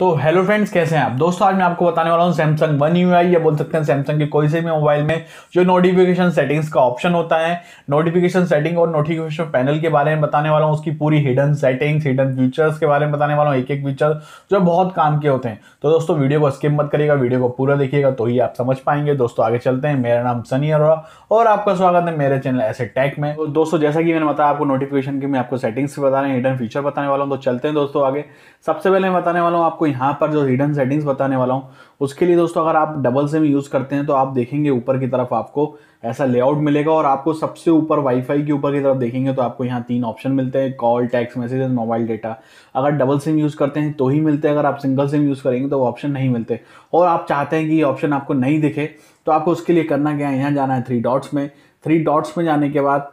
तो hello friends कैसे हैं आप दोस्तों आज मैं आपको बताने वाला हूँ सैमसंग वन यू आई या बोल सकते हैं सैमसंग के कोई से भी मोबाइल में जो नोटिफिकेशन सेटिंग्स का ऑप्शन होता है नोटिफिकेशन सेटिंग और नोटिफिकेशन पैनल के बारे में बताने वाला हूँ उसकी पूरी हिडन सेटिंग्स हिडन फीचर्स के बारे में बताने वाला हूँ एक एक फीचर जो बहुत काम के होते हैं तो दोस्तों वीडियो को स्किप मत करिएगा वीडियो को पूरा देखिएगा तो ही आप समझ पाएंगे दोस्तों आगे चलते हैं मेरा नाम सनी अरोरा और आपका स्वागत है मेरे चैनल ऐसे टैक में तो दोस्तों जैसा कि मैंने बताया आपको नोटिफिकेशन की मैं आपको सेटिंग्स बता रहे हैं हिडन फीचर बताने वाला हूँ तो चलते हैं दोस्तों आगे सबसे पहले मैं बताने वाला हूँ आपको यहाँ पर जो हिडन सेटिंग्स बताने वाला हूँ उसके लिए दोस्तों अगर आप डबल सिम यूज़ करते हैं तो आप देखेंगे ऊपर की तरफ आपको ऐसा लेआउट मिलेगा और आपको सबसे ऊपर वाईफाई के ऊपर की तरफ देखेंगे तो आपको यहाँ तीन ऑप्शन मिलते हैं call texts message and mobile data अगर डबल सिम यूज़ करते हैं तो ही मिलते हैं अगर आप सिंगल सिम यूज़ करेंगे तो वो ऑप्शन नहीं मिलते और आप चाहते हैं कि ये ऑप्शन आपको नहीं दिखे तो आपको उसके लिए करना क्या है यहाँ जाना है थ्री डॉट्स में थ्री डॉट्स में जाने के बाद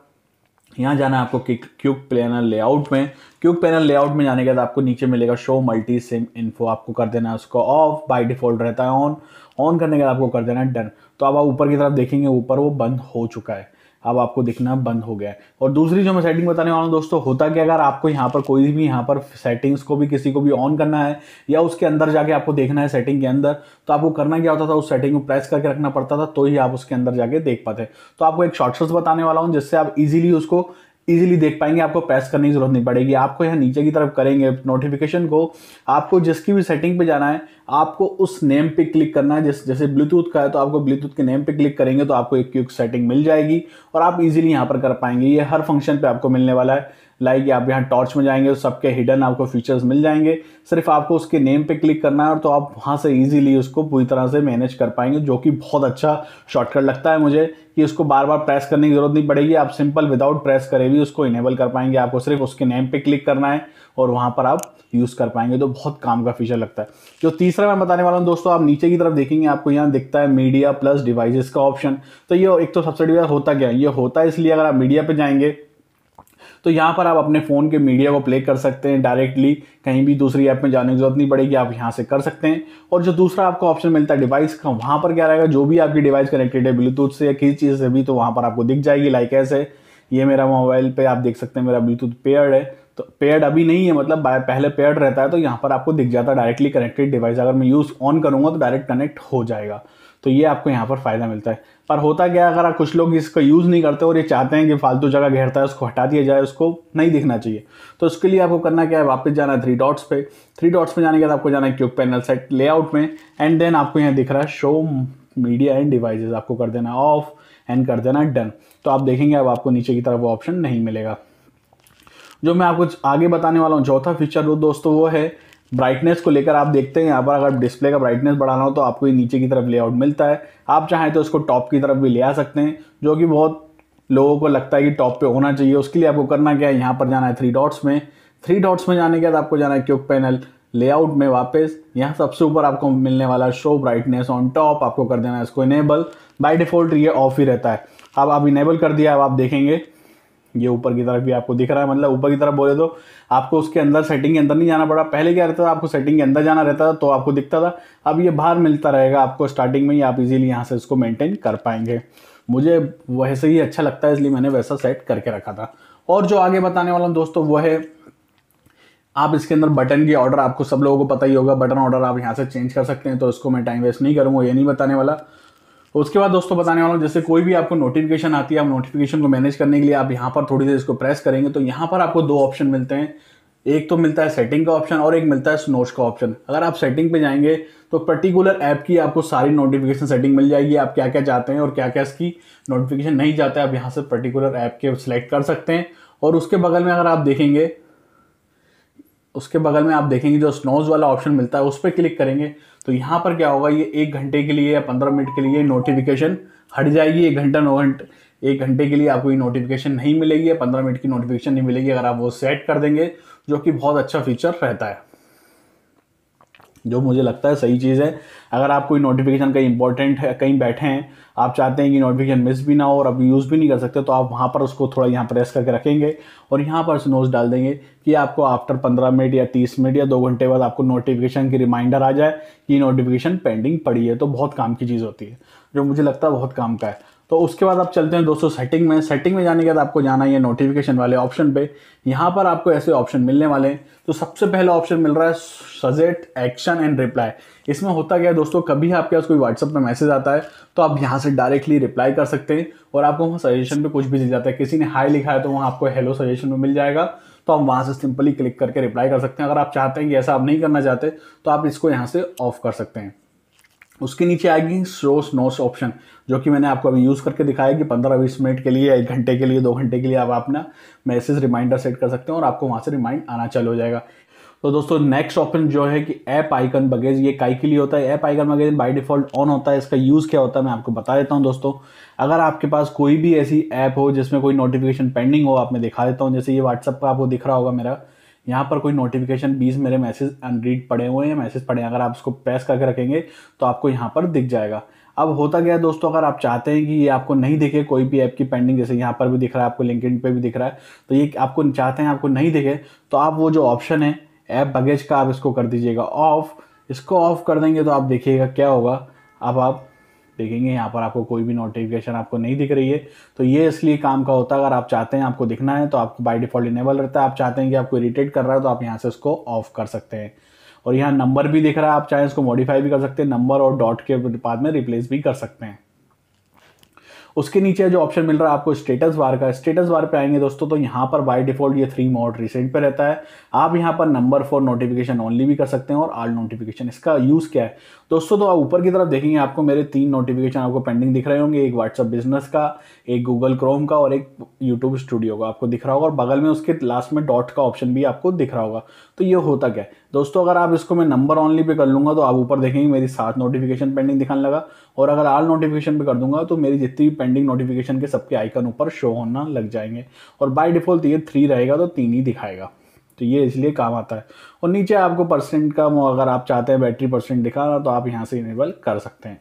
यहाँ जाना है आपको क्यूब पैनल लेआउट में क्यूब पैनल लेआउट में जाने के बाद आपको नीचे मिलेगा शो मल्टी सिम इन्फो आपको कर देना है उसको ऑफ बाय डिफ़ॉल्ट रहता है ऑन ऑन करने के बाद आपको कर देना है डन तो अब आप ऊपर की तरफ देखेंगे ऊपर वो बंद हो चुका है अब आपको दिखना बंद हो गया है और दूसरी जो मैं सेटिंग बताने वाला हूँ दोस्तों होता कि अगर आपको यहाँ पर कोई भी यहाँ पर सेटिंग्स को भी किसी को भी ऑन करना है या उसके अंदर जाके आपको देखना है सेटिंग के अंदर तो आपको करना क्या होता था उस सेटिंग को प्रेस करके रखना पड़ता था तो ही आप उसके अंदर जाके देख पाते तो आपको एक शॉर्टकट्स बताने वाला हूँ जिससे आप इजिली उसको इजीली देख पाएंगे आपको प्रेस करने की ज़रूरत नहीं पड़ेगी आपको यहाँ नीचे की तरफ करेंगे नोटिफिकेशन को आपको जिसकी भी सेटिंग पे जाना है आपको उस नेम पे क्लिक करना है जिस जैसे ब्लूटूथ का है तो आपको ब्लूटूथ के नेम पे क्लिक करेंगे तो आपको एक क्यूक सेटिंग मिल जाएगी और आप इजीली यहाँ पर कर पाएंगे ये हर फंक्शन पे आपको मिलने वाला है लाइक आप यहाँ टॉर्च में जाएंगे तो सबके हिडन आपको फीचर्स मिल जाएंगे सिर्फ आपको उसके नेम पे क्लिक करना है और तो आप वहाँ से इजीली उसको पूरी तरह से मैनेज कर पाएंगे जो कि बहुत अच्छा शॉर्टकट लगता है मुझे कि उसको बार बार प्रेस करने की जरूरत नहीं पड़ेगी आप सिंपल विदाउट प्रेस करे भी उसको इनेबल कर पाएंगे आपको सिर्फ उसके नेम पे क्लिक करना है और वहाँ पर आप यूज़ कर पाएंगे तो बहुत काम का फीचर लगता है जो तीसरा मैं बताने वाला हूँ दोस्तों आप नीचे की तरफ देखेंगे आपको यहाँ दिखता है मीडिया प्लस डिवाइसेस का ऑप्शन तो ये एक तो सब्सिडी होता क्या ये होता है इसलिए अगर आप मीडिया पर जाएंगे तो यहाँ पर आप अपने फ़ोन के मीडिया को प्ले कर सकते हैं डायरेक्टली कहीं भी दूसरी ऐप में जाने की ज़रूरत नहीं पड़ेगी आप यहाँ से कर सकते हैं और जो दूसरा आपको ऑप्शन मिलता है डिवाइस का वहाँ पर क्या रहेगा जो भी आपकी डिवाइस कनेक्टेड है ब्लूटूथ से या किसी चीज़ से भी तो वहाँ पर आपको दिख जाएगी लाइक ऐसे ये मेरा मोबाइल पर आप देख सकते हैं मेरा ब्लूटूथ पेयर्ड है तो पेयर्ड अभी नहीं है मतलब पहले पेयर्ड रहता है तो यहाँ पर आपको दिख जाता है डायरेक्टली कनेक्टेड डिवाइस अगर मैं यूज़ ऑन करूँगा तो डायरेक्ट कनेक्ट हो जाएगा तो ये आपको यहाँ पर फ़ायदा मिलता है पर होता क्या अगर आप कुछ लोग इसका यूज़ नहीं करते और ये चाहते हैं कि फालतू जगह घेरता है उसको हटा दिया जाए उसको नहीं दिखना चाहिए तो उसके लिए आपको करना क्या है वापस जाना है थ्री डॉट्स पे थ्री डॉट्स पे जाने के बाद आपको जाना है क्यूब पैनल सेट लेआउट में एंड देन आपको यहाँ दिख रहा है शो मीडिया एंड डिवाइसेज आपको कर देना ऑफ एंड कर देना डन तो आप देखेंगे अब आपको नीचे की तरफ वो ऑप्शन नहीं मिलेगा जो मैं आपको आगे बताने वाला हूँ चौथा फीचर वो दोस्तों वो है ब्राइटनेस को लेकर आप देखते हैं यहाँ पर अगर डिस्प्ले का ब्राइटनेस बढ़ाना हो तो आपको ये नीचे की तरफ लेआउट मिलता है आप चाहें तो इसको टॉप की तरफ भी ले आ सकते हैं जो कि बहुत लोगों को लगता है कि टॉप पे होना चाहिए उसके लिए आपको करना क्या है यहाँ पर जाना है थ्री डॉट्स में थ्री डॉट्स में जाने के बाद आपको जाना है क्यूक पैनल लेआउट में वापस यहाँ सबसे ऊपर आपको मिलने वाला शो ब्राइटनेस ऑन टॉप आपको कर देना है इसको इनेबल बाई डिफ़ॉल्ट ये ऑफ ही रहता है अब आप इनेबल कर दिया अब आप देखेंगे ये ऊपर की तरफ भी आपको दिख रहा है मतलब ऊपर की तरफ बोले तो आपको उसके अंदर सेटिंग के अंदर नहीं जाना पड़ा पहले क्या रहता था आपको सेटिंग के अंदर जाना रहता था तो आपको दिखता था अब ये बाहर मिलता रहेगा आपको स्टार्टिंग में ही आप इजीली यहाँ से इसको मेंटेन कर पाएंगे मुझे वैसे ही अच्छा लगता है इसलिए मैंने वैसा सेट करके रखा था और जो आगे बताने वाला हूँ दोस्तों वो है आप इसके अंदर बटन की ऑर्डर आपको सब लोगों को पता ही होगा बटन ऑर्डर आप यहाँ से चेंज कर सकते हैं तो इसको मैं टाइम वेस्ट नहीं करूँगा ये नहीं बताने वाला उसके बाद दोस्तों बताने वाला हूँ जैसे कोई भी आपको नोटिफिकेशन आती है आप नोटिफिकेशन को मैनेज करने के लिए आप यहाँ पर थोड़ी देर इसको प्रेस करेंगे तो यहाँ पर आपको दो ऑप्शन मिलते हैं एक तो मिलता है सेटिंग का ऑप्शन और एक मिलता है स्नोच का ऑप्शन अगर आप सेटिंग पे जाएंगे तो पर्टिकुलर ऐप की आपको सारी नोटिफिकेशन सेटिंग मिल जाएगी आप क्या क्या चाहते हैं और क्या क्या इसकी नोटिफिकेशन नहीं है आप यहाँ से पर्टिकुलर ऐप के सिलेक्ट कर सकते हैं और उसके बगल में अगर आप देखेंगे उसके बगल में आप देखेंगे जो स्नोज वाला ऑप्शन मिलता है उस पर क्लिक करेंगे तो यहाँ पर क्या होगा ये एक घंटे के लिए या पंद्रह मिनट के लिए नोटिफिकेशन हट जाएगी एक घंटा नौ घंटे एक घंटे के लिए आपको ये नोटिफिकेशन नहीं मिलेगी या पंद्रह मिनट की नोटिफिकेशन नहीं मिलेगी अगर आप वो सेट कर देंगे जो कि बहुत अच्छा फीचर रहता है जो मुझे लगता है सही चीज़ है अगर आप कोई नोटिफिकेशन कहीं इंपॉर्टेंट है कहीं बैठे हैं आप चाहते हैं कि नोटिफिकेशन मिस भी ना हो और अब यूज़ भी नहीं कर सकते तो आप वहाँ पर उसको थोड़ा यहाँ प्रेस करके रखेंगे और यहाँ पर स्नोज डाल देंगे कि आपको आफ्टर पंद्रह मिनट या तीस मिनट या दो घंटे बाद आपको नोटिफिकेशन की रिमाइंडर आ जाए कि नोटिफिकेशन पेंडिंग पड़ी है तो बहुत काम की चीज़ होती है जो मुझे लगता है बहुत काम का है तो उसके बाद आप चलते हैं दोस्तों सेटिंग में सेटिंग में जाने के बाद आपको जाना है नोटिफिकेशन वाले ऑप्शन पे यहाँ पर आपको ऐसे ऑप्शन मिलने वाले हैं तो सबसे पहला ऑप्शन मिल रहा है सजेट एक्शन एंड रिप्लाई इसमें होता क्या है दोस्तों कभी आपके पास कोई व्हाट्सअप में मैसेज आता है तो आप यहाँ से डायरेक्टली रिप्लाई कर सकते हैं और आपको वहाँ सजेशन पर कुछ भी दिख जाता है किसी ने हाई लिखा है तो वहाँ आपको हेलो सजेशन में मिल जाएगा तो आप वहाँ से सिंपली क्लिक करके रिप्लाई कर सकते हैं अगर आप चाहते हैं कि ऐसा आप नहीं करना चाहते तो आप इसको यहाँ से ऑफ कर सकते हैं उसके नीचे आएगी सोर्स नोस ऑप्शन जो कि मैंने आपको अभी यूज़ करके दिखाया कि पंद्रह बीस मिनट के लिए एक घंटे के लिए दो घंटे के लिए आप अपना मैसेज रिमाइंडर सेट कर सकते हैं और आपको वहाँ से रिमाइंड आना चालू हो जाएगा तो दोस्तों नेक्स्ट ऑप्शन जो है कि ऐप आइकन बगेज ये काई के लिए होता है app icon badges by default on होता है इसका यूज़ क्या होता है मैं आपको बता देता हूँ दोस्तों अगर आपके पास कोई भी ऐसी ऐप हो जिसमें कोई नोटिफिकेशन पेंडिंग हो आप मैं दिखा देता हूँ जैसे ये व्हाट्सअप का आपको दिख रहा होगा मेरा यहाँ पर कोई नोटिफिकेशन बीस मेरे मैसेज अनरीड पड़े हुए हैं मैसेज पड़े हैं अगर आप उसको प्रेस करके रखेंगे तो आपको यहाँ पर दिख जाएगा अब होता गया दोस्तों अगर आप चाहते हैं कि ये आपको नहीं दिखे कोई भी ऐप की पेंडिंग जैसे यहाँ पर भी दिख रहा है आपको लिंकड पे भी दिख रहा है तो ये आपको चाहते हैं आपको नहीं दिखे तो आप वो जो ऑप्शन है ऐप बगेज का आप इसको कर दीजिएगा ऑफ इसको ऑफ कर देंगे तो आप देखिएगा क्या होगा अब आप देखेंगे यहाँ पर आपको कोई भी नोटिफिकेशन आपको नहीं दिख रही है तो ये इसलिए काम का होता है अगर आप चाहते हैं आपको दिखना है तो आपको बाई डिफ़ॉल्ट इनेबल रहता है आप चाहते हैं कि आपको इरीटेट कर रहा है तो आप यहाँ से उसको ऑफ कर सकते हैं और यहाँ नंबर भी दिख रहा है आप चाहे इसको मॉडिफाई भी कर सकते हैं नंबर और डॉट के बाद में रिप्लेस भी कर सकते हैं उसके नीचे जो ऑप्शन मिल रहा है आपको स्टेटस बार का स्टेटस बार पे आएंगे दोस्तों तो यहाँ पर बाय डिफॉल्ट ये थ्री मोड रिसेंट पे रहता है आप यहाँ पर नंबर फॉर नोटिफिकेशन ओनली भी कर सकते हैं और आल नोटिफिकेशन इसका यूज़ क्या है दोस्तों तो आप ऊपर की तरफ देखेंगे आपको मेरे तीन नोटिफिकेशन आपको पेंडिंग दिख रहे होंगे एक व्हाट्सअप बिजनेस का एक गूगल क्रोम का और एक यूट्यूब स्टूडियो का आपको दिख रहा होगा और बगल में उसके लास्ट में डॉट का ऑप्शन भी आपको दिख रहा होगा तो ये होता क्या है दोस्तों अगर आप इसको मैं नंबर ऑनली पे कर लूँगा तो आप ऊपर देखेंगे मेरी सात नोटिफिकेशन पेंडिंग दिखाने लगा और अगर आल नोटिफिकेशन पर कर दूंगा तो मेरी जितनी पेंडिंग नोटिफिकेशन के सबके आइकन ऊपर शो होना लग जाएंगे और बाय डिफ़ॉल्ट ये थ्री रहेगा तो तीन ही दिखाएगा तो ये इसलिए काम आता है और नीचे आपको परसेंट का अगर आप चाहते हैं बैटरी परसेंट दिखाना तो आप यहाँ से इनेबल कर सकते हैं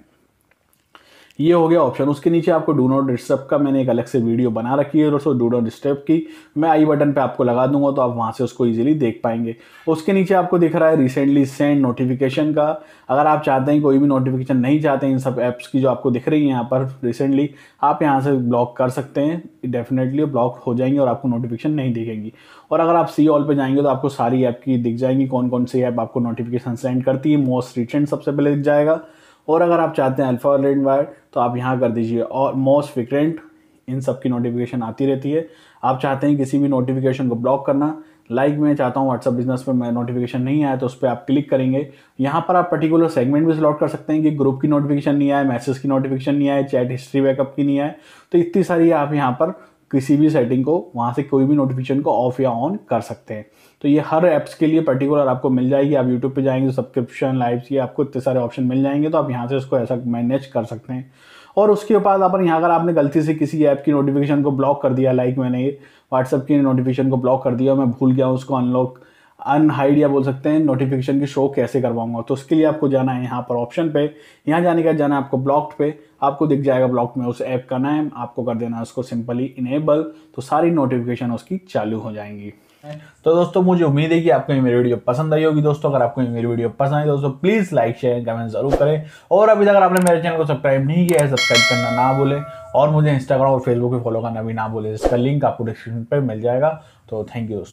ये हो गया ऑप्शन उसके नीचे आपको डू नॉट डिस्टर्ब का मैंने एक अलग से वीडियो बना रखी है दोस्तों डू नॉट डिस्टर्ब की मैं आई बटन पे आपको लगा दूंगा तो आप वहाँ से उसको ईजिली देख पाएंगे उसके नीचे आपको दिख रहा है रिसेंटली सेंड नोटिफिकेशन का अगर आप चाहते हैं कोई भी नोटिफिकेशन नहीं चाहते इन सब ऐप्स की जो आपको दिख रही है यहाँ पर रिसेंटली आप यहाँ से ब्लॉक कर सकते हैं डेफिनेटली ब्लॉक हो जाएंगे और आपको नोटिफिकेशन नहीं दिखेंगी और अगर आप सी ऑल पर जाएंगे तो आपको सारी ऐप की दिख जाएंगी कौन कौन सी ऐप आपको नोटिफिकेशन सेंड करती है मोस्ट रिसेंट सबसे पहले दिख जाएगा और अगर आप चाहते हैं अल्फ़ा रेड वायर तो आप यहाँ कर दीजिए और मोस्ट फ्रिक्वेंट इन सब की नोटिफिकेशन आती रहती है आप चाहते हैं किसी भी नोटिफिकेशन को ब्लॉक करना लाइक like मैं चाहता हूँ व्हाट्सअप बिजनेस पर मैं नोटिफिकेशन नहीं आया तो उस पर आप क्लिक करेंगे यहाँ पर आप पर्टिकुलर सेगमेंट भी स्लॉट कर सकते हैं कि ग्रुप की नोटिफिकेशन नहीं आए मैसेज की नोटिफिकेशन नहीं आए चैट हिस्ट्री बैकअप की नहीं आए तो इतनी सारी आप यहाँ पर किसी भी सेटिंग को वहाँ से कोई भी नोटिफिकेशन को ऑफ या ऑन कर सकते हैं तो ये हर ऐप्स के लिए पर्टिकुलर आपको मिल जाएगी आप यूट्यूब पे जाएंगे तो सब्सक्रिप्शन लाइव्स ये आपको इतने सारे ऑप्शन मिल जाएंगे तो आप यहाँ से उसको ऐसा मैनेज कर सकते हैं और उसके बाद अपन यहाँ अगर आपने गलती से किसी ऐप की नोटिफिकेशन को ब्लॉक कर दिया लाइक मैंने व्हाट्सअप की नोटिफिकेशन को ब्लॉक कर दिया मैं भूल गया उसको अनलॉक अनहाइड या बोल सकते हैं नोटिफिकेशन की शो कैसे करवाऊंगा तो उसके लिए आपको जाना है यहाँ पर ऑप्शन पे यहाँ जाने का जाना है आपको ब्लॉक्ड पे आपको दिख जाएगा ब्लॉक में उस ऐप का नाम आपको कर देना है उसको सिंपली इनेबल तो सारी नोटिफिकेशन उसकी चालू हो जाएंगी तो दोस्तों मुझे उम्मीद है कि आपको ये मेरी वीडियो पसंद आई होगी दोस्तों अगर आपको ये मेरी वीडियो पसंद आई दोस्तों प्लीज़ लाइक शेयर कमेंट जरूर करें और अभी तक आपने मेरे चैनल को सब्सक्राइब नहीं किया है सब्सक्राइब करना ना भूलें और मुझे इंस्टाग्राम और फेसबुक पे फॉलो करना भी ना भूलें जिसका लिंक आपको डिस्क्रिप्शन पर मिल जाएगा तो थैंक यू दोस्तों